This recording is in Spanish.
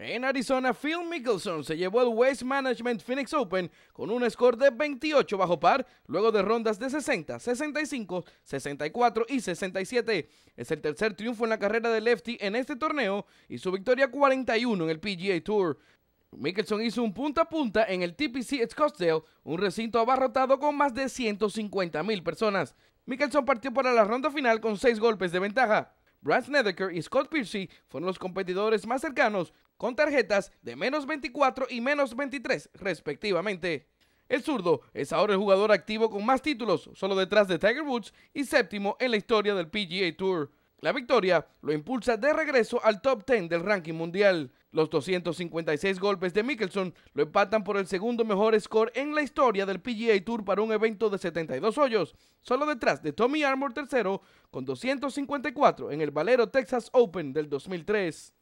En Arizona, Phil Mickelson se llevó el Waste Management Phoenix Open con un score de 28 bajo par, luego de rondas de 60, 65, 64 y 67. Es el tercer triunfo en la carrera de Lefty en este torneo y su victoria 41 en el PGA Tour. Mickelson hizo un punta a punta en el TPC Scottsdale, un recinto abarrotado con más de 150 mil personas. Mickelson partió para la ronda final con seis golpes de ventaja. Brad Snedeker y Scott Piercy fueron los competidores más cercanos con tarjetas de menos 24 y menos 23 respectivamente. El zurdo es ahora el jugador activo con más títulos, solo detrás de Tiger Woods y séptimo en la historia del PGA Tour. La victoria lo impulsa de regreso al top 10 del ranking mundial. Los 256 golpes de Mickelson lo empatan por el segundo mejor score en la historia del PGA Tour para un evento de 72 hoyos, solo detrás de Tommy Armour tercero con 254 en el Valero Texas Open del 2003.